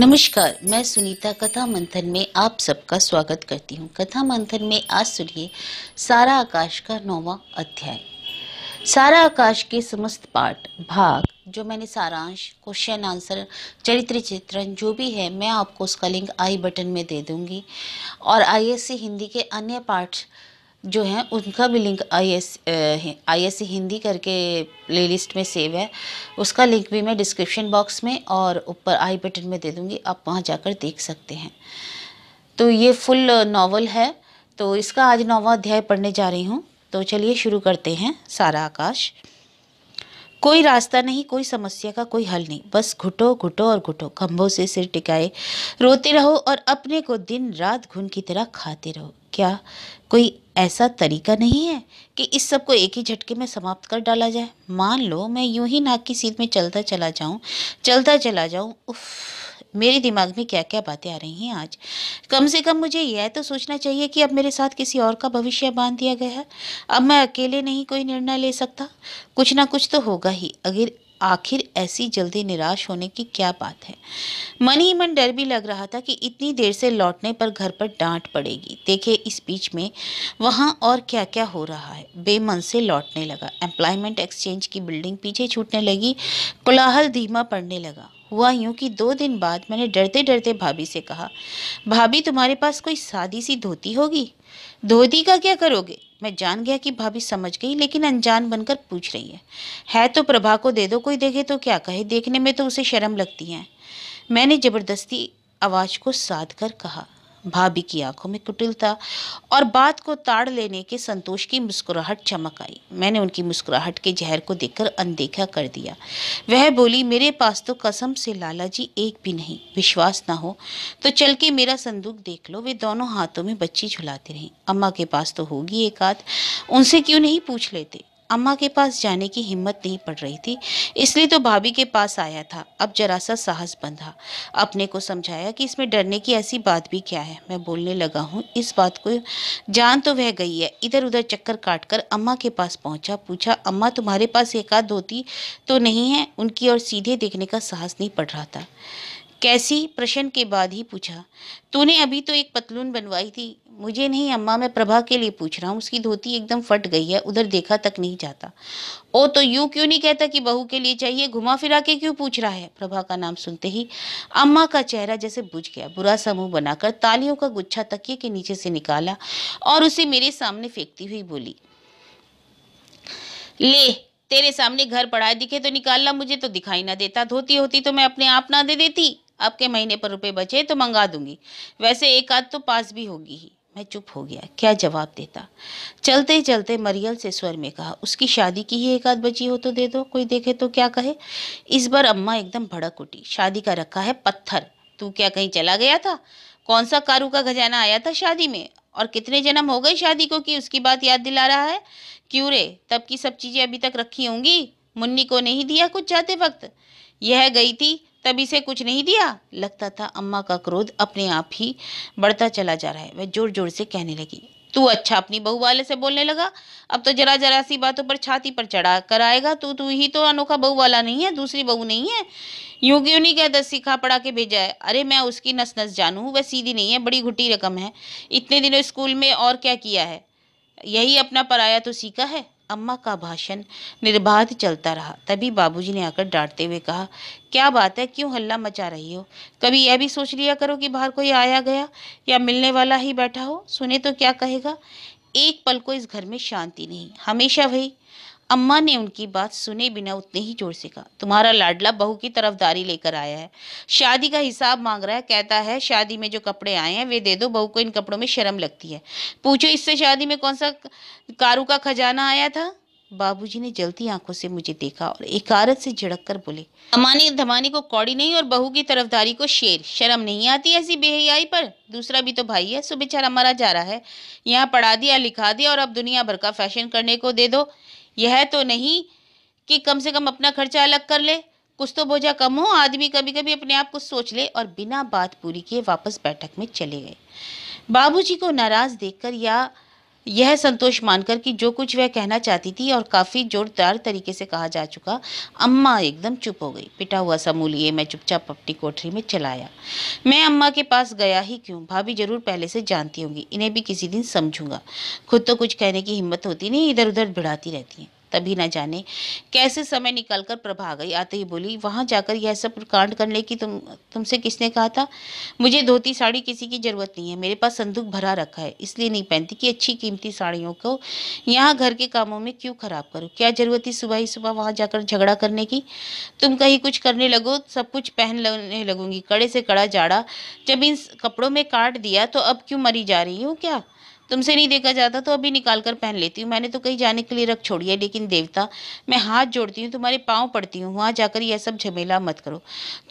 नमस्कार मैं सुनीता कथा मंथन में आप सबका स्वागत करती हूँ कथा मंथन में आज सुनिए सारा आकाश का नौवा अध्याय सारा आकाश के समस्त पाठ भाग जो मैंने सारांश क्वेश्चन आंसर चरित्र चित्रण जो भी है मैं आपको उसका लिंक आई बटन में दे दूंगी और आईएससी हिंदी के अन्य पाठ जो हैं उनका भी link I S I S Hindi करके प्ले लिस्ट में सेव है उसका लिंक भी मैं डिस्क्रिप्शन बॉक्स में और ऊपर आई बटन में दे दूँगी आप वहाँ जाकर देख सकते हैं तो ये फुल नावल है तो इसका आज नौवा अध्याय पढ़ने जा रही हूँ तो चलिए शुरू करते हैं सारा आकाश कोई रास्ता नहीं कोई समस्या का कोई हल नहीं बस घुटो घुटो और घुटो खंभों से सिर टिकाए रोते रहो और अपने को दिन रात घुन की तरह खाते रहो क्या कोई ऐसा तरीका नहीं है कि इस सब को एक ही झटके में समाप्त कर डाला जाए मान लो मैं यूं ही नाक की सीध में चलता चला जाऊं चलता चला जाऊं उफ मेरे दिमाग में क्या क्या बातें आ रही हैं आज कम से कम मुझे यह तो सोचना चाहिए कि अब मेरे साथ किसी और का भविष्य बांध दिया गया है अब मैं अकेले नहीं कोई निर्णय ले सकता कुछ ना कुछ तो होगा ही अगर आखिर ऐसी जल्दी निराश होने की क्या बात है मन ही मन डर भी लग रहा था कि इतनी देर से लौटने पर घर पर डांट पड़ेगी देखे इस बीच में वहाँ और क्या क्या हो रहा है बेमन से लौटने लगा एम्प्लॉयमेंट एक्सचेंज की बिल्डिंग पीछे छूटने लगी कोलाहल धीमा पड़ने लगा हुआ यूं कि दो दिन बाद मैंने डरते डरते भाभी से कहा भाभी तुम्हारे पास कोई सादी सी धोती होगी धोती का क्या करोगे मैं जान गया कि भाभी समझ गई लेकिन अनजान बनकर पूछ रही है है तो प्रभा को दे दो कोई देखे तो क्या कहे देखने में तो उसे शर्म लगती है मैंने ज़बरदस्ती आवाज़ को साध कर कहा भाभी की आंखों में कुटिलता और बात को ताड़ लेने के संतोष की मुस्कुराहट चमक आई मैंने उनकी मुस्कुराहट के जहर को देखकर अनदेखा कर दिया वह बोली मेरे पास तो कसम से लाला जी एक भी नहीं विश्वास ना हो तो चल के मेरा संदूक देख लो वे दोनों हाथों में बच्ची झुलाते रहीं अम्मा के पास तो होगी एक आध उनसे क्यों नहीं पूछ लेते अम्मा के पास जाने की हिम्मत नहीं पड़ रही थी इसलिए तो भाभी के पास आया था अब जरा सा साहस बंधा अपने को समझाया कि इसमें डरने की ऐसी बात भी क्या है मैं बोलने लगा हूँ इस बात को जान तो वह गई है इधर उधर चक्कर काट कर अम्मा के पास पहुँचा पूछा अम्मा तुम्हारे पास एक आध धोती तो नहीं है उनकी और सीधे देखने का साहस नहीं पड़ रहा था कैसी प्रश्न के बाद ही पूछा तूने अभी तो एक पतलून बनवाई थी मुझे नहीं अम्मा मैं प्रभा के लिए पूछ रहा हूँ उसकी धोती एकदम फट गई है उधर देखा तक नहीं जाता ओ तो यूँ क्यों नहीं कहता कि बहू के लिए चाहिए घुमा फिरा के क्यों पूछ रहा है प्रभा का नाम सुनते ही अम्मा का चेहरा जैसे बुझ गया बुरा समूह बनाकर तालियों का गुच्छा तकिए के नीचे से निकाला और उसे मेरे सामने फेंकती हुई बोली ले तेरे सामने घर पड़ा दिखे तो निकालना मुझे तो दिखाई ना देता धोती होती तो मैं अपने आप ना दे देती आपके महीने पर रुपए बचे तो मंगा दूंगी वैसे एक आध तो पास भी होगी ही मैं चुप हो गया क्या जवाब देता चलते चलते मरियल से स्वर में कहा उसकी शादी की ही एक आध बची हो तो दे दो कोई देखे तो क्या कहे इस बार अम्मा एकदम भड़क उठी शादी का रखा है पत्थर तू क्या कहीं चला गया था कौन सा कारू का खजाना आया था शादी में और कितने जन्म हो गए शादी को कि उसकी बात याद दिला रहा है क्यों रे तब की सब चीज़ें अभी तक रखी होंगी मुन्नी को नहीं दिया कुछ जाते वक्त यह गई थी तब इसे कुछ नहीं दिया लगता था अम्मा का क्रोध अपने आप ही बढ़ता चला जा रहा है वह जोर जोर से कहने लगी तू अच्छा अपनी बहू वाले से बोलने लगा अब तो जरा जरा सी बातों पर छाती पर चढ़ा कर आएगा तू तू ही तो अनोखा बहू वाला नहीं है दूसरी बहू नहीं है यूं क्यों नहीं कहता सीखा पढ़ा के भेजा है अरे मैं उसकी नस नस जानूँ वह सीधी नहीं है बड़ी घुटी रकम है इतने दिनों स्कूल में और क्या किया है यही अपना पराया तो सीखा है अम्मा का भाषण निर्बाध चलता रहा तभी बाबूजी ने आकर डांटते हुए कहा क्या बात है क्यों हल्ला मचा रही हो कभी यह भी सोच लिया करो कि बाहर कोई आया गया या मिलने वाला ही बैठा हो सुने तो क्या कहेगा एक पल को इस घर में शांति नहीं हमेशा वही अम्मा ने उनकी बात सुने बिना उतने ही जोर से कहा तुम्हारा लाडला बहू की तरफदारी लेकर आया है शादी का हिसाब मांग रहा है कहता है शादी में जो कपड़े आए हैं वे दे दो बहू को इन कपड़ों में शर्म लगती है पूछो इससे शादी में कौन सा कारू का खजाना आया था बाबूजी ने जलती आंखों से मुझे देखा और एकारत से झड़क कर बोले अमानी धमानी को कौड़ी नहीं और बहू की तरफदारी को शेर शर्म नहीं आती ऐसी बेहयाई पर दूसरा भी तो भाई है सो बेचारा मरा जा रहा है यहाँ पढ़ा दिया लिखा दिया और अब दुनिया भर का फैशन करने को दे दो यह तो नहीं कि कम से कम अपना खर्चा अलग कर ले कुछ तो बोझा कम हो आदमी कभी कभी अपने आप को सोच ले और बिना बात पूरी किए वापस बैठक में चले गए बाबूजी को नाराज देखकर या यह संतोष मानकर कि जो कुछ वह कहना चाहती थी और काफ़ी जोरदार तरीके से कहा जा चुका अम्मा एकदम चुप हो गई पिटा हुआ समूह लिए मैं चुपचाप अपनी कोठरी में चलाया मैं अम्मा के पास गया ही क्यों भाभी जरूर पहले से जानती होंगी इन्हें भी किसी दिन समझूंगा खुद तो कुछ कहने की हिम्मत होती नहीं इधर उधर भिड़ाती रहती हैं तभी न जाने कैसे समय निकलकर प्रभा गई आते ही बोली वहाँ जाकर यह सब कांड करने की तुम तुमसे किसने कहा था मुझे धोती साड़ी किसी की ज़रूरत नहीं है मेरे पास संदूक भरा रखा है इसलिए नहीं पहनती कि अच्छी कीमती साड़ियों को यहाँ घर के कामों में क्यों ख़राब करो क्या ज़रूरत थी सुबह ही सुबह वहाँ जाकर झगड़ा करने की तुम कहीं कुछ करने लगो सब कुछ पहन लगने लगूंगी कड़े से कड़ा जाड़ा जब इन कपड़ों में काट दिया तो अब क्यों मरी जा रही हूँ क्या तुमसे नहीं देखा जाता तो अभी निकाल कर पहन लेती हूँ मैंने तो कहीं जाने के लिए रख छोड़ी है लेकिन देवता मैं हाथ जोड़ती हूँ तुम्हारे पाँव पड़ती हूँ वहाँ जाकर यह सब झमेला मत करो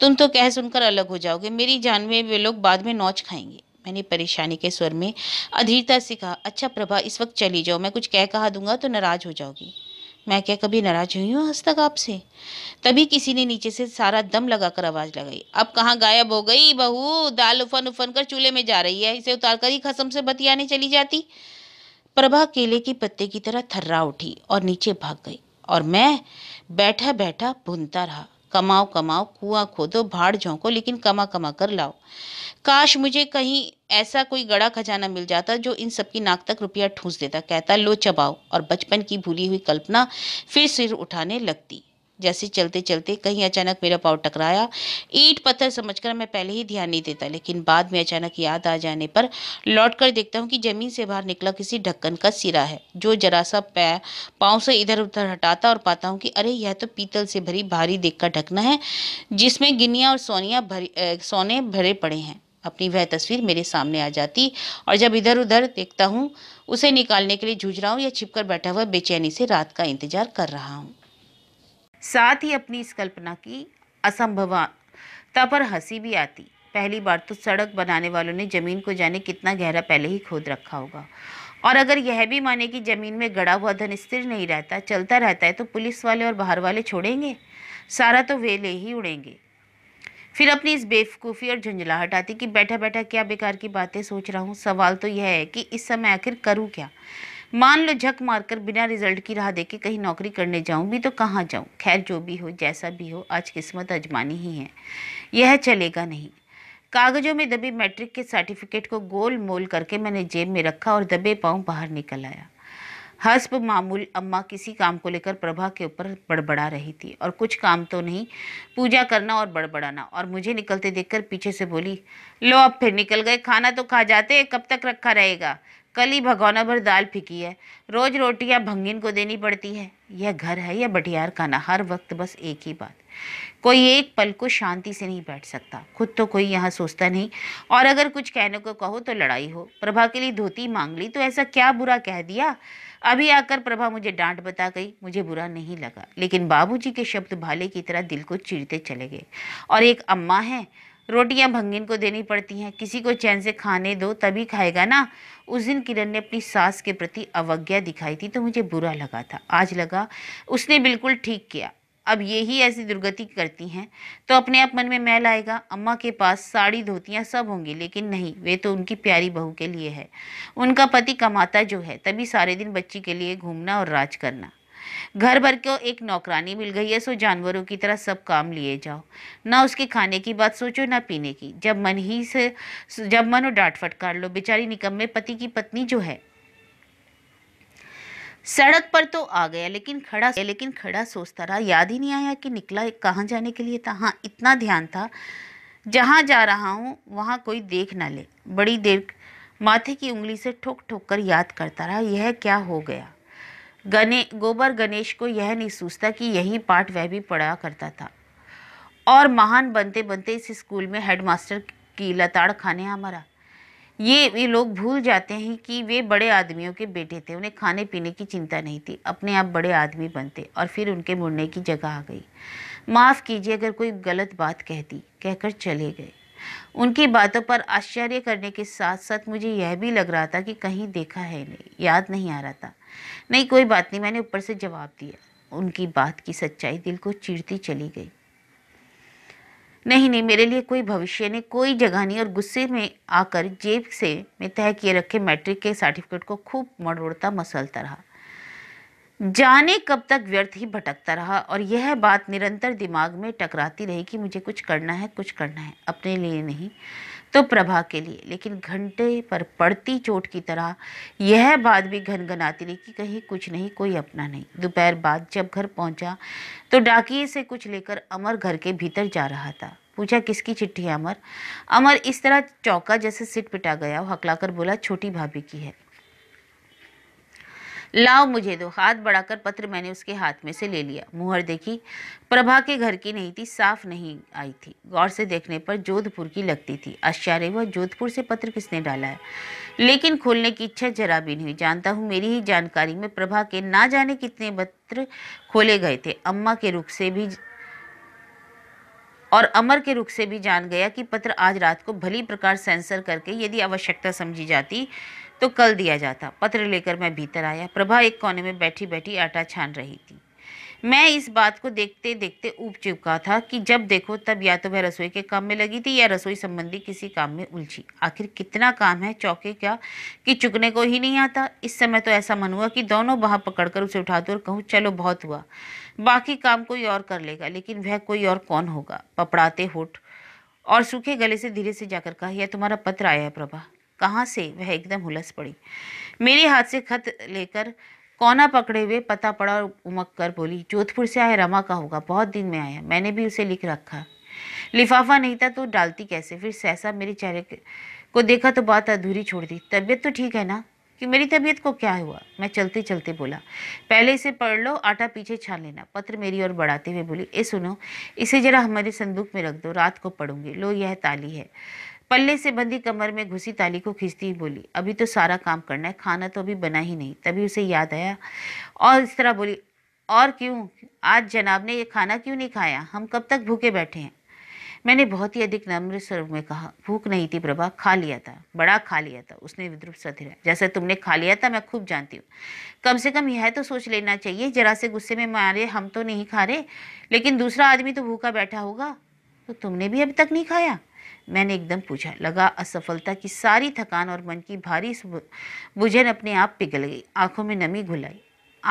तुम तो कह सुनकर अलग हो जाओगे मेरी जान में वे लोग बाद में नौच खाएंगे मैंने परेशानी के स्वर में अधीरता से कहा अच्छा प्रभा इस वक्त चली जाओ मैं कुछ कह कहा दूंगा तो नाराज हो जाओगी मैं क्या कभी नाराज हुई हूँ आज तक आपसे तभी किसी ने नीचे से सारा दम लगाकर आवाज़ लगाई अब कहाँ गायब हो गई बहू दाल उफन उफन कर चूल्हे में जा रही है इसे उतार कर ही खसम से बतियाने चली जाती प्रभा केले के पत्ते की तरह थर्रा उठी और नीचे भाग गई और मैं बैठा बैठा भूनता रहा कमाओ कमाओ कुआं खोदो भाड़ झोंको लेकिन कमा कमा कर लाओ काश मुझे कहीं ऐसा कोई गड़ा खजाना मिल जाता जो इन सबकी नाक तक रुपया ठूंस देता कहता लो चबाओ और बचपन की भूली हुई कल्पना फिर सिर उठाने लगती जैसे चलते चलते कहीं अचानक मेरा पाँव टकराया ईट पत्थर समझकर मैं पहले ही ध्यान नहीं देता लेकिन बाद में अचानक याद आ जाने पर लौट कर देखता हूँ कि ज़मीन से बाहर निकला किसी ढक्कन का सिरा है जो जरा सा पाँव से इधर उधर हटाता और पाता हूँ कि अरे यह तो पीतल से भरी भारी देख का ढकना है जिसमें गिनिया और सोनिया भरी सोने भरे पड़े हैं अपनी वह तस्वीर मेरे सामने आ जाती और जब इधर उधर देखता हूँ उसे निकालने के लिए जूझ रहा हूँ या छिपकर बैठा हुआ बेचैनी से रात का इंतजार कर रहा हूँ साथ ही अपनी इस कल्पना की असंभवता पर हंसी भी आती पहली बार तो सड़क बनाने वालों ने ज़मीन को जाने कितना गहरा पहले ही खोद रखा होगा और अगर यह भी माने कि ज़मीन में गड़ा हुआ धन स्थिर नहीं रहता चलता रहता है तो पुलिस वाले और बाहर वाले छोड़ेंगे सारा तो वे ले ही उड़ेंगे फिर अपनी इस बेवकूफ़ी और झुंझलाहट आती कि बैठा बैठा क्या बेकार की बातें सोच रहा हूँ सवाल तो यह है कि इस समय आखिर करूँ क्या मान लो झक मारकर बिना रिजल्ट की राह देखे कहीं नौकरी करने जाऊं भी तो कहाँ जाऊं खैर जो भी हो जैसा भी हो आज किस्मत अजमानी ही है यह चलेगा नहीं कागजों में दबे मैट्रिक के सर्टिफिकेट को गोल मोल करके मैंने जेब में रखा और दबे पाँव बाहर निकल आया हस्ब मामूल अम्मा किसी काम को लेकर प्रभा के ऊपर बड़बड़ा रही थी और कुछ काम तो नहीं पूजा करना और बड़बड़ाना और मुझे निकलते देखकर पीछे से बोली लो अब फिर निकल गए खाना तो खा जाते कब तक रखा रहेगा कल ही भगौना भर दाल फिकी है रोज रोटियां भंगिन को देनी पड़ती है यह घर है या बटियार खाना हर वक्त बस एक ही बात कोई एक पल को शांति से नहीं बैठ सकता खुद तो कोई यहाँ सोचता नहीं और अगर कुछ कहने को कहो तो लड़ाई हो प्रभा के लिए धोती मांग ली तो ऐसा क्या बुरा कह दिया अभी आकर प्रभा मुझे डांट बता गई मुझे बुरा नहीं लगा लेकिन बाबूजी के शब्द भाले की तरह दिल को चीरते चले गए और एक अम्मा हैं रोटियां भंगिन को देनी पड़ती हैं किसी को चैन से खाने दो तभी खाएगा ना उस दिन किरण ने अपनी सास के प्रति अवज्ञा दिखाई थी तो मुझे बुरा लगा था आज लगा उसने बिल्कुल ठीक किया अब ये ही ऐसी दुर्गति करती हैं तो अपने आप मन में मैल आएगा अम्मा के पास साड़ी धोतियाँ सब होंगी लेकिन नहीं वे तो उनकी प्यारी बहू के लिए है उनका पति कमाता जो है तभी सारे दिन बच्ची के लिए घूमना और राज करना घर भर को एक नौकरानी मिल गई है सो जानवरों की तरह सब काम लिए जाओ ना उसके खाने की बात सोचो ना पीने की जब मन ही से जब मन हो डांट फटकार लो बेचारी निकम्मे पति की पत्नी जो है सड़क पर तो आ गया लेकिन खड़ा लेकिन खड़ा सोचता रहा याद ही नहीं आया कि निकला कहाँ जाने के लिए था हाँ इतना ध्यान था जहाँ जा रहा हूँ वहाँ कोई देख ना ले बड़ी देर माथे की उंगली से ठोक ठोक कर याद करता रहा यह क्या हो गया गने गोबर गणेश को यह नहीं सोचता कि यही पाठ वह भी पढ़ा करता था और महान बनते बनते इस स्कूल में हेडमास्टर की लताड़ खाने हमारा ये ये लोग भूल जाते हैं कि वे बड़े आदमियों के बेटे थे उन्हें खाने पीने की चिंता नहीं थी अपने आप बड़े आदमी बनते और फिर उनके मुड़ने की जगह आ गई माफ़ कीजिए अगर कोई गलत बात कहती कहकर चले गए उनकी बातों पर आश्चर्य करने के साथ साथ मुझे यह भी लग रहा था कि कहीं देखा है नहीं याद नहीं आ रहा था नहीं कोई बात नहीं मैंने ऊपर से जवाब दिया उनकी बात की सच्चाई दिल को चीरती चली गई नहीं नहीं मेरे लिए कोई भविष्य ने कोई जगह नहीं और गुस्से में आकर जेब से मैं तय किए रखे मैट्रिक के सर्टिफिकेट को खूब मड़ोड़ता मसलता रहा जाने कब तक व्यर्थ ही भटकता रहा और यह बात निरंतर दिमाग में टकराती रही कि मुझे कुछ करना है कुछ करना है अपने लिए नहीं तो प्रभा के लिए लेकिन घंटे पर पड़ती चोट की तरह यह बात भी घनघनाती रही कि कहीं कुछ नहीं कोई अपना नहीं दोपहर बाद जब घर पहुंचा तो डाकिए से कुछ लेकर अमर घर के भीतर जा रहा था पूछा किसकी चिट्ठी है अमर अमर इस तरह चौका जैसे सिट पिटा गया हकलाकर बोला छोटी भाभी की है लाओ मुझे दो हाथ बढ़ाकर पत्र मैंने उसके हाथ में से ले लिया मुहर देखी प्रभा के घर की नहीं थी साफ नहीं आई थी गौर से देखने पर जोधपुर की लगती थी आश्चर्य वह जोधपुर से पत्र किसने डाला है लेकिन खोलने की इच्छा जरा भी नहीं जानता हूँ मेरी ही जानकारी में प्रभा के ना जाने कितने पत्र खोले गए थे अम्मा के रुख से भी और अमर के रुख से भी जान गया कि पत्र आज रात को भली प्रकार सेंसर करके यदि आवश्यकता समझी जाती तो कल दिया जाता पत्र लेकर मैं भीतर आया प्रभा एक कोने में बैठी बैठी आटा छान रही थी मैं इस बात को देखते देखते ऊब चुका था कि जब देखो तब या तो वह रसोई के काम में लगी थी या रसोई संबंधी किसी काम में उलझी आखिर कितना काम है चौके क्या कि चुकने को ही नहीं आता इस समय तो ऐसा मन हुआ कि दोनों बाह पकड़कर उसे उठा दो और कहूँ चलो बहुत हुआ बाकी काम कोई और कर लेगा लेकिन वह कोई और कौन होगा पपड़ाते होठ और सूखे गले से धीरे से जाकर कहा यह तुम्हारा पत्र आया है प्रभा कहाँ से वह एकदम हुलस पड़ी मेरे हाथ से खत लेकर कोना पकड़े हुए पता पड़ा और उमक कर बोली जोधपुर से आया रमा का होगा बहुत दिन में आया मैंने भी उसे लिख रखा लिफाफा नहीं था तो डालती कैसे फिर सहसा मेरे चेहरे को देखा तो बात अधूरी छोड़ दी तबीयत तो ठीक है ना कि मेरी तबीयत को क्या हुआ मैं चलते चलते बोला पहले इसे पढ़ लो आटा पीछे छान लेना पत्र मेरी ओर बढ़ाते हुए बोली ए सुनो इसे जरा हमारे संदूक में रख दो रात को पढ़ूंगी लो यह ताली है पल्ले से बंधी कमर में घुसी ताली को खींचती ही बोली अभी तो सारा काम करना है खाना तो अभी बना ही नहीं तभी उसे याद आया और इस तरह बोली और क्यों आज जनाब ने ये खाना क्यों नहीं खाया हम कब तक भूखे बैठे हैं मैंने बहुत ही अधिक नम्र स्वर में कहा भूख नहीं थी प्रभा खा लिया था बड़ा खा लिया था उसने विद्रुप सधिर जैसा तुमने खा लिया था मैं खूब जानती हूँ कम से कम यह तो सोच लेना चाहिए जरा से गुस्से में मारे हम तो नहीं खा रहे लेकिन दूसरा आदमी तो भूखा बैठा होगा तो तुमने भी अभी तक नहीं खाया मैंने एकदम पूछा लगा असफलता की सारी थकान और मन की भारी बुझन अपने आप पिघल गई आंखों में नमी घुलाई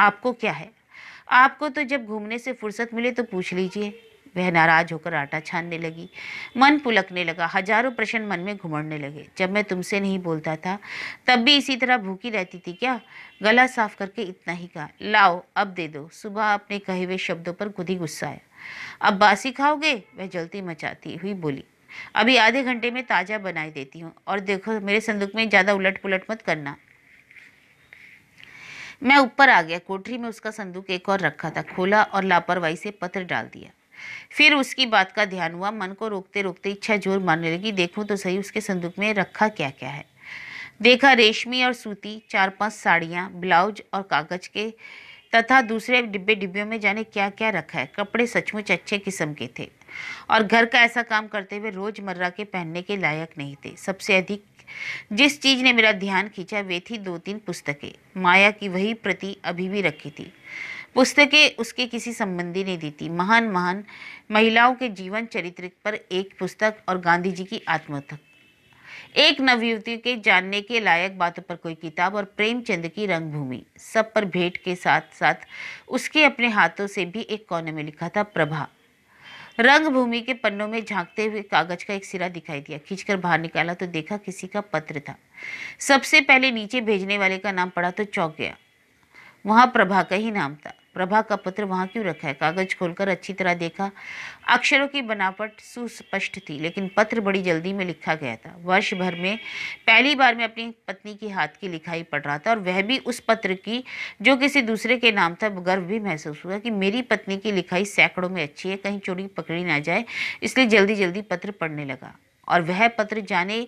आपको क्या है आपको तो जब घूमने से फुर्सत मिले तो पूछ लीजिए वह नाराज होकर आटा छानने लगी मन पुलकने लगा हजारों प्रश्न मन में घुमड़ने लगे जब मैं तुमसे नहीं बोलता था तब भी इसी तरह भूखी रहती थी क्या गला साफ करके इतना ही कहा लाओ अब दे दो सुबह अपने कहे हुए शब्दों पर खुद ही गुस्सा आया अब बासी खाओगे वह जल्दी मचाती हुई बोली अभी आधे घंटे में ताज़ा बनाई देती हूँ और देखो मेरे संदूक में ज़्यादा उलट पुलट मत करना मैं ऊपर आ गया कोठरी में उसका संदूक एक और रखा था खोला और लापरवाही से पत्र डाल दिया फिर उसकी बात का ध्यान हुआ मन को रोकते रोकते इच्छा जोर मारने लगी देखूँ तो सही उसके संदूक में रखा क्या क्या है देखा रेशमी और सूती चार पांच साड़ियाँ ब्लाउज और कागज के तथा दूसरे डिब्बे डिब्बियों में जाने क्या क्या रखा है कपड़े सचमुच अच्छे किस्म के थे और घर का ऐसा काम करते हुए रोज़मर्रा के पहनने के लायक नहीं थे सबसे अधिक जिस चीज़ ने मेरा ध्यान खींचा वे थी दो तीन पुस्तकें माया की वही प्रति अभी भी रखी थी पुस्तकें उसके किसी संबंधी ने दी थी महान महान महिलाओं के जीवन चरित्र पर एक पुस्तक और गांधी जी की आत्मथक एक नवयुवती के जानने के लायक बातों पर कोई किताब और प्रेमचंद की रंगभूमि सब पर भेंट के साथ साथ उसके अपने हाथों से भी एक कोने में लिखा था प्रभा रंग भूमि के पन्नों में झांकते हुए कागज का एक सिरा दिखाई दिया खींचकर बाहर निकाला तो देखा किसी का पत्र था सबसे पहले नीचे भेजने वाले का नाम पड़ा तो चौंक गया वहां प्रभा का ही नाम था प्रभा का पत्र वहाँ क्यों रखा है कागज खोलकर अच्छी तरह देखा अक्षरों की बनावट सुस्पष्ट थी लेकिन पत्र बड़ी जल्दी में लिखा गया था वर्ष भर में पहली बार मैं अपनी पत्नी की हाथ की लिखाई पढ़ रहा था और वह भी उस पत्र की जो किसी दूसरे के नाम था गर्व भी महसूस हुआ कि मेरी पत्नी की लिखाई सैकड़ों में अच्छी है कहीं चोरी पकड़ी ना जाए इसलिए जल्दी जल्दी पत्र पढ़ने लगा और वह पत्र जाने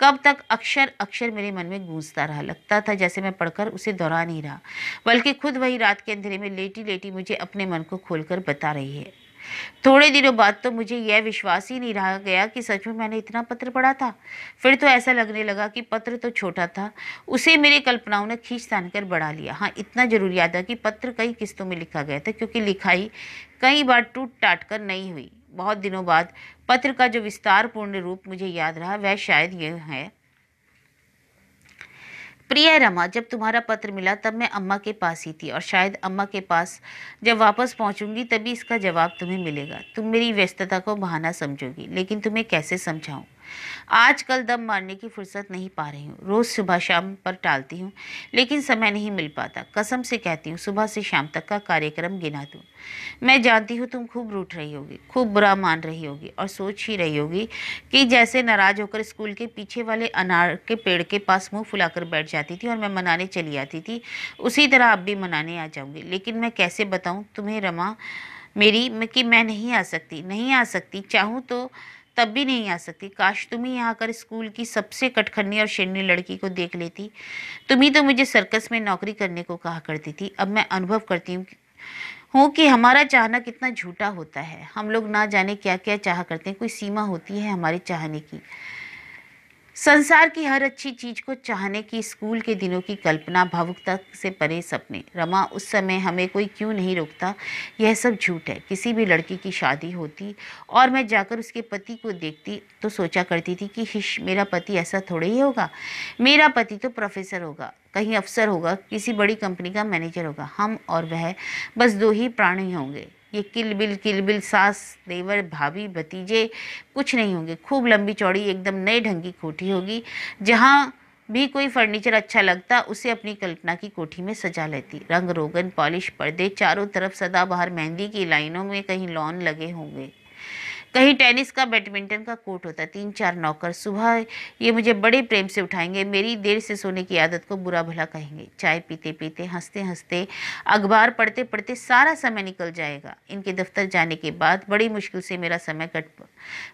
कब तक अक्षर अक्षर मेरे मन में गूंजता रहा लगता था जैसे मैं पढ़कर उसे दोहरा नहीं रहा बल्कि खुद वही रात के अंधेरे में लेटी लेटी मुझे अपने मन को खोलकर बता रही है थोड़े दिनों बाद तो मुझे यह विश्वास ही नहीं रहा गया कि सच में मैंने इतना पत्र पढ़ा था फिर तो ऐसा लगने लगा कि पत्र तो छोटा था उसे मेरे कल्पनाओं ने खींच तान कर बढ़ा लिया हाँ इतना जरूर याद है कि पत्र कई किस्तों में लिखा गया था क्योंकि लिखाई कई बार टूट टाट कर नहीं हुई बहुत दिनों बाद पत्र का जो विस्तार पूर्ण रूप मुझे याद रहा वह शायद यह है प्रिय रमा जब तुम्हारा पत्र मिला तब मैं अम्मा के पास ही थी और शायद अम्मा के पास जब वापस पहुंचूंगी तभी इसका जवाब तुम्हें मिलेगा तुम मेरी व्यस्तता को बहाना समझोगी लेकिन तुम्हें कैसे समझाऊं आज कल दम मारने की फुर्सत नहीं पा रही हूँ रोज़ सुबह शाम पर टालती हूँ लेकिन समय नहीं मिल पाता कसम से कहती हूँ सुबह से शाम तक का कार्यक्रम गिना दूँ मैं जानती हूँ तुम खूब रूठ रही होगी खूब बुरा मान रही होगी और सोच ही रही होगी कि जैसे नाराज़ होकर स्कूल के पीछे वाले अनार के पेड़ के पास मुँह फुलाकर बैठ जाती थी और मैं मनाने चली आती थी उसी तरह आप भी मनाने आ जाऊँगी लेकिन मैं कैसे बताऊँ तुम्हें रमा मेरी कि मैं नहीं आ सकती नहीं आ सकती चाहूँ तो तब भी नहीं आ सकती काश तुम ही यहाँ कर स्कूल की सबसे कटखनी और शेरनी लड़की को देख लेती तुम ही तो मुझे सर्कस में नौकरी करने को कहा करती थी अब मैं अनुभव करती हूँ हूँ कि हमारा चाहना कितना झूठा होता है हम लोग ना जाने क्या क्या चाह करते हैं कोई सीमा होती है हमारे चाहने की संसार की हर अच्छी चीज को चाहने की स्कूल के दिनों की कल्पना भावुकता से परे सपने रमा उस समय हमें कोई क्यों नहीं रोकता यह सब झूठ है किसी भी लड़की की शादी होती और मैं जाकर उसके पति को देखती तो सोचा करती थी कि हिश मेरा पति ऐसा थोड़े ही होगा मेरा पति तो प्रोफेसर होगा कहीं अफसर होगा किसी बड़ी कंपनी का मैनेजर होगा हम और वह बस दो ही प्राणी होंगे ये किल बिल किल बिल सास देवर भाभी भतीजे कुछ नहीं होंगे खूब लंबी चौड़ी एकदम नए ढंग की कोठी होगी जहाँ भी कोई फर्नीचर अच्छा लगता उसे अपनी कल्पना की कोठी में सजा लेती रंग रोगन पॉलिश पर्दे चारों तरफ सदाबहार मेहंदी की लाइनों में कहीं लॉन लगे होंगे कहीं टेनिस का बैडमिंटन का कोर्ट होता है तीन चार नौकर सुबह ये मुझे बड़े प्रेम से उठाएंगे मेरी देर से सोने की आदत को बुरा भला कहेंगे चाय पीते पीते हंसते हंसते अखबार पढ़ते पढ़ते सारा समय निकल जाएगा इनके दफ्तर जाने के बाद बड़ी मुश्किल से मेरा समय कट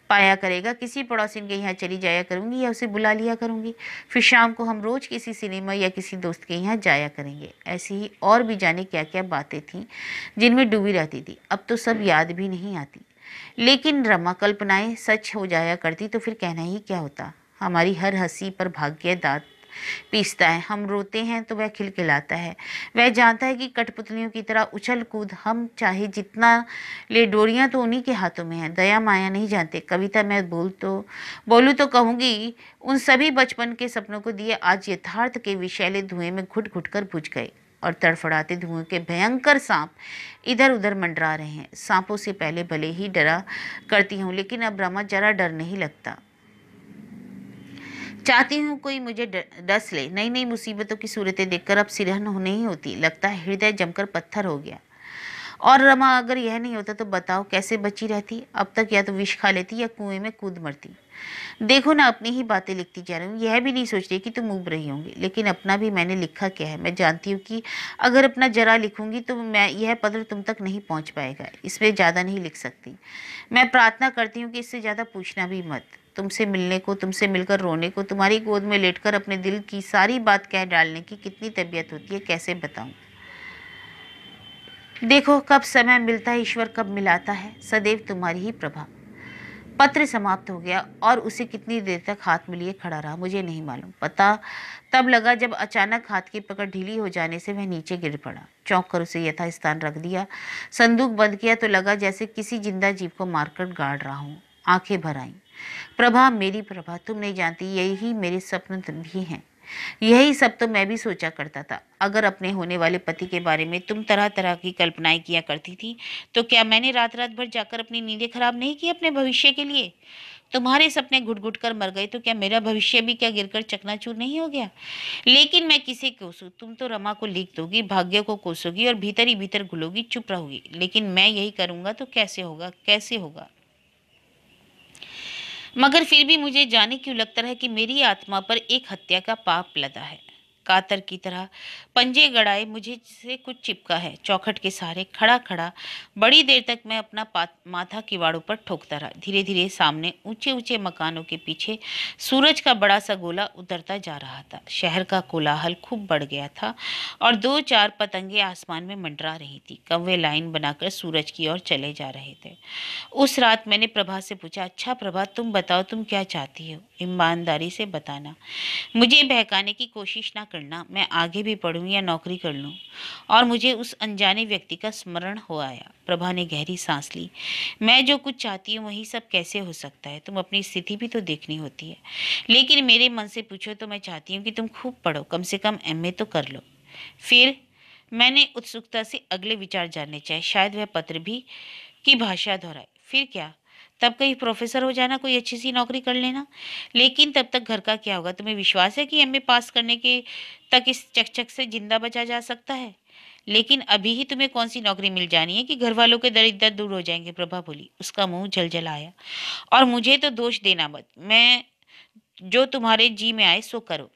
पाया करेगा किसी पड़ोसिन के यहाँ चली जाया करूँगी या उसे बुला लिया करूँगी फिर शाम को हम रोज़ किसी सिनेमा या किसी दोस्त के यहाँ जाया करेंगे ऐसी ही और भी जाने क्या क्या बातें थीं जिनमें डूबी रहती थी अब तो सब याद भी नहीं आती लेकिन रमा कल्पनाएं सच हो जाया करती तो फिर कहना ही क्या होता हमारी हर हंसी पर भाग्य दात पीसता है हम रोते हैं तो वह खिलखिलाता है वह जानता है कि कठपुतलियों की तरह उछल कूद हम चाहे जितना ले डोरियाँ तो उन्हीं के हाथों में है दया माया नहीं जानते कविता मैं बोल तो बोलूँ तो कहूँगी उन सभी बचपन के सपनों को दिए आज यथार्थ के विषैले धुएं में घुट घुट कर बुझ गए और तड़फड़ाते धुएं के भयंकर सांप इधर उधर मंडरा रहे हैं सांपों से पहले भले ही डरा करती हूँ लेकिन अब ब्रह्मा जरा डर नहीं लगता चाहती हूँ कोई मुझे डस ले नई नई मुसीबतों की सूरतें देखकर अब सिरहन नहीं होती लगता है हृदय जमकर पत्थर हो गया और रमा अगर यह नहीं होता तो बताओ कैसे बची रहती अब तक या तो विष खा लेती या कुएं में कूद मरती देखो ना अपनी ही बातें लिखती जा रही हूँ यह भी नहीं सोच रही कि तुम उब रही होंगी लेकिन अपना भी मैंने लिखा क्या है मैं जानती हूँ कि अगर अपना जरा लिखूंगी तो मैं यह पत्र तुम तक नहीं पहुँच पाएगा इसमें ज़्यादा नहीं लिख सकती मैं प्रार्थना करती हूँ कि इससे ज़्यादा पूछना भी मत तुमसे मिलने को तुमसे मिलकर रोने को तुम्हारी गोद में लेटकर अपने दिल की सारी बात कह डालने की कितनी तबीयत होती है कैसे बताऊँ देखो कब समय मिलता है ईश्वर कब मिलाता है सदैव तुम्हारी ही प्रभा पत्र समाप्त हो गया और उसे कितनी देर तक हाथ में लिए खड़ा रहा मुझे नहीं मालूम पता तब लगा जब अचानक हाथ की पकड़ ढीली हो जाने से वह नीचे गिर पड़ा चौंक कर उसे यथास्थान रख दिया संदूक बंद किया तो लगा जैसे किसी जिंदा जीव को मारकर गाड़ रहा हूँ आंखें भर आईं प्रभा मेरी प्रभा तुम नहीं जानती यही मेरे सपन भी हैं यही सब तो मैं भी सोचा करता था अगर अपने होने वाले पति के बारे में तुम तरह तरह की कल्पनाएं किया करती थी तो क्या मैंने रात रात भर जाकर अपनी नींदें खराब नहीं की अपने भविष्य के लिए तुम्हारे सपने घुट घुट कर मर गए तो क्या मेरा भविष्य भी क्या गिरकर चकनाचूर नहीं हो गया लेकिन मैं किसे कोसूँ तुम तो रमा को लीक दोगी भाग्य को कोसोगी और भीतर ही भीतर घुलोगी चुप रहोगी लेकिन मैं यही करूँगा तो कैसे होगा कैसे होगा मगर फिर भी मुझे जाने क्यों लगता है कि मेरी आत्मा पर एक हत्या का पाप लदा है कातर की तरह पंजे गड़ाए मुझे से कुछ चिपका है चौखट के सहारे खड़ा खड़ा बड़ी देर तक मैं अपना माथा किवाड़ों पर ठोकता रहा धीरे धीरे सामने ऊंचे ऊंचे मकानों के पीछे सूरज का बड़ा सा गोला उतरता जा रहा था शहर का कोलाहल खूब बढ़ गया था और दो चार पतंगे आसमान में मंडरा रही थी कौवे लाइन बनाकर सूरज की ओर चले जा रहे थे उस रात मैंने प्रभा से पूछा अच्छा प्रभा तुम बताओ तुम क्या चाहती हो ईमानदारी से बताना मुझे बहकाने की कोशिश ना करना करना मैं आगे भी पढ़ूं या नौकरी कर लूं और मुझे उस अनजाने व्यक्ति का स्मरण हो आया प्रभा ने गहरी सांस ली मैं जो कुछ चाहती हूं वही सब कैसे हो सकता है तुम अपनी स्थिति भी तो देखनी होती है लेकिन मेरे मन से पूछो तो मैं चाहती हूँ कि तुम खूब पढ़ो कम से कम एम तो कर लो फिर मैंने उत्सुकता से अगले विचार जानने चाहे शायद वह पत्र भी की भाषा दोहराई फिर क्या तब कहीं प्रोफेसर हो जाना कोई अच्छी सी नौकरी कर लेना लेकिन तब तक घर का क्या होगा तुम्हें विश्वास है कि ए पास करने के तक इस चकचक से जिंदा बचा जा सकता है लेकिन अभी ही तुम्हें कौन सी नौकरी मिल जानी है कि घर वालों के दरिद्र दूर हो जाएंगे प्रभा बोली उसका मुंह जल जल आया और मुझे तो दोष देना मत मैं जो तुम्हारे जी में आए सो करो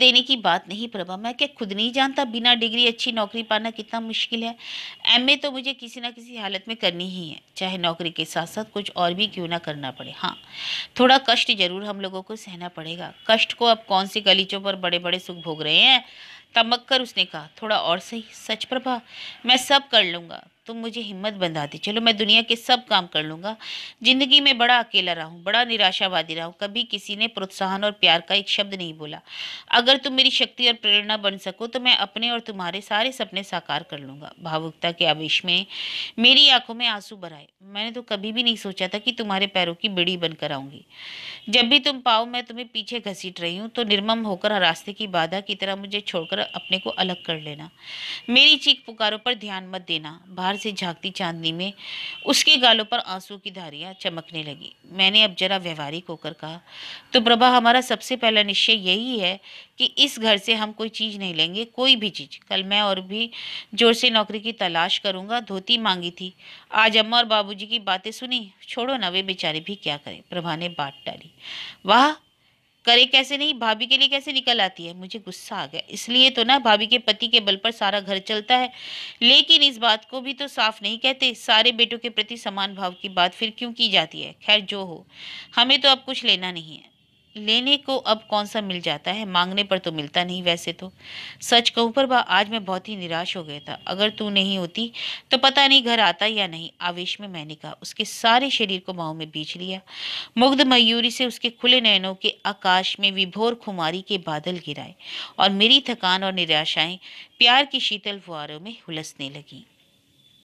देने की बात नहीं प्रभा मैं क्या खुद नहीं जानता बिना डिग्री अच्छी नौकरी पाना कितना मुश्किल है एमए तो मुझे किसी ना किसी हालत में करनी ही है चाहे नौकरी के साथ साथ कुछ और भी क्यों ना करना पड़े हाँ थोड़ा कष्ट जरूर हम लोगों को सहना पड़ेगा कष्ट को अब कौन सी गलीचों पर बड़े बड़े सुख भोग रहे हैं तमक कर उसने कहा थोड़ा और सही सच प्रभा मैं सब कर लूँगा तुम मुझे हिम्मत बंधा दी चलो मैं दुनिया के सब काम कर लूँगा जिंदगी में बड़ा अकेला रहा हूँ बड़ा निराशावादी रहा हूँ कभी किसी ने प्रोत्साहन और प्यार का एक शब्द नहीं बोला अगर तुम मेरी शक्ति और प्रेरणा बन सको तो मैं अपने और तुम्हारे सारे सपने साकार कर लूँगा भावुकता के आवेश में मेरी आंखों में आंसू भराए मैंने तो कभी भी नहीं सोचा था कि तुम्हारे पैरों की बेड़ी बनकर आऊँगी जब भी तुम पाओ मैं तुम्हें पीछे घसीट रही हूँ तो निर्मम होकर रास्ते की बाधा की तरह मुझे छोड़कर अपने को अलग कर लेना मेरी चीख पुकारों पर ध्यान मत देना बाहर से झांकती चांदनी में उसके गालों पर आंसू की धारियां चमकने लगी मैंने अब जरा व्यवहारिक होकर कहा तो प्रभा हमारा सबसे पहला निश्चय यही है कि इस घर से हम कोई चीज़ नहीं लेंगे कोई भी चीज़ कल मैं और भी जोर से नौकरी की तलाश करूंगा धोती मांगी थी आज अम्मा और बाबूजी की बातें सुनी छोड़ो ना वे बेचारे भी क्या करें प्रभा ने बात डाली वाह करे कैसे नहीं भाभी के लिए कैसे निकल आती है मुझे गुस्सा आ गया इसलिए तो ना भाभी के पति के बल पर सारा घर चलता है लेकिन इस बात को भी तो साफ नहीं कहते सारे बेटों के प्रति समान भाव की बात फिर क्यों की जाती है खैर जो हो हमें तो अब कुछ लेना नहीं है लेने को अब कौन सा मिल जाता है मांगने पर तो मिलता नहीं वैसे तो सच कहूँ पर बा आज मैं बहुत ही निराश हो गया था अगर तू नहीं होती तो पता नहीं घर आता या नहीं आवेश में मैंने कहा उसके सारे शरीर को माओ में बीच लिया मुग्ध मयूरी से उसके खुले नयनों के आकाश में विभोर खुमारी के बादल गिराए और मेरी थकान और निराशाएं प्यार की शीतल फुहारों में हुलसने लगीं